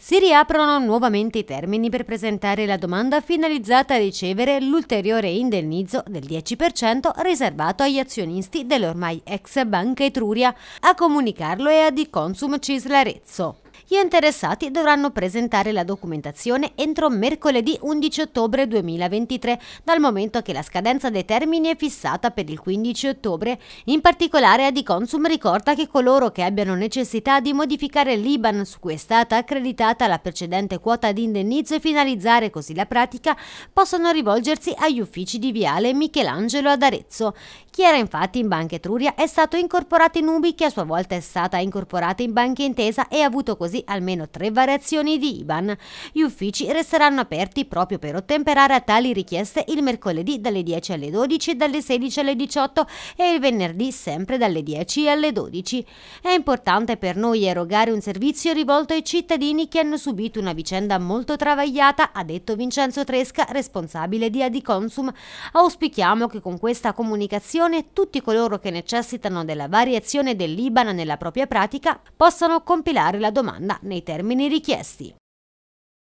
Si riaprono nuovamente i termini per presentare la domanda finalizzata a ricevere l'ulteriore indennizzo del 10% riservato agli azionisti dell'ormai ex Banca Etruria. A comunicarlo è a di Consum Cislarezzo. Gli interessati dovranno presentare la documentazione entro mercoledì 11 ottobre 2023, dal momento che la scadenza dei termini è fissata per il 15 ottobre. In particolare Adiconsum ricorda che coloro che abbiano necessità di modificare l'IBAN su cui è stata accreditata la precedente quota di indennizzo e finalizzare così la pratica, possono rivolgersi agli uffici di Viale Michelangelo ad Arezzo. Chi era infatti in Banca Etruria è stato incorporato in Ubi, che a sua volta è stata incorporata in Banca Intesa e ha avuto così mesi almeno tre variazioni di IBAN. Gli uffici resteranno aperti proprio per ottemperare a tali richieste il mercoledì dalle 10 alle 12, dalle 16 alle 18 e il venerdì sempre dalle 10 alle 12. È importante per noi erogare un servizio rivolto ai cittadini che hanno subito una vicenda molto travagliata, ha detto Vincenzo Tresca, responsabile di Adiconsum. Auspichiamo che con questa comunicazione tutti coloro che necessitano della variazione dell'IBAN nella propria pratica possano compilare la domanda domanda nei termini richiesti.